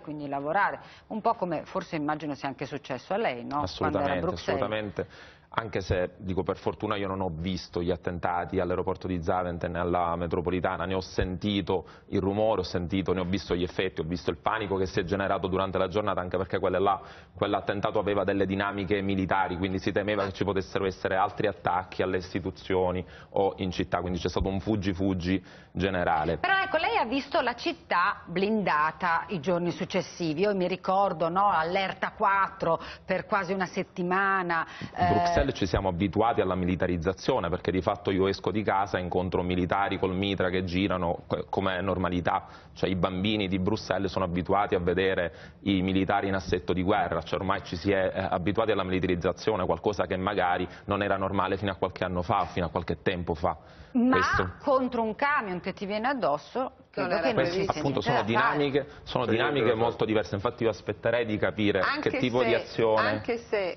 quindi lavorare, un po' come forse immagino sia anche successo a lei, no? Assolutamente, assolutamente anche se, dico per fortuna, io non ho visto gli attentati all'aeroporto di Zaventem e alla metropolitana, ne ho sentito il rumore, ho sentito, ne ho visto gli effetti, ho visto il panico che si è generato durante la giornata, anche perché quell'attentato aveva delle dinamiche militari, quindi si temeva che ci potessero essere altri attacchi alle istituzioni o in città, quindi c'è stato un fuggi-fuggi generale. Però ecco, lei ha visto la città blindata i giorni successivi, io mi ricordo, no, allerta 4 per quasi una settimana... Eh, Bruxelles Israele ci siamo abituati alla militarizzazione perché di fatto io esco di casa e incontro militari col mitra che girano come normalità, cioè i bambini di Bruxelles sono abituati a vedere i militari in assetto di guerra, cioè ormai ci si è eh, abituati alla militarizzazione, qualcosa che magari non era normale fino a qualche anno fa, fino a qualche tempo fa. Ma Questo. contro un camion che ti viene addosso, queste appunto sono cioè, dinamiche, sono dinamiche molto diverse, infatti io aspetterei di capire anche che tipo se, di azione... Anche se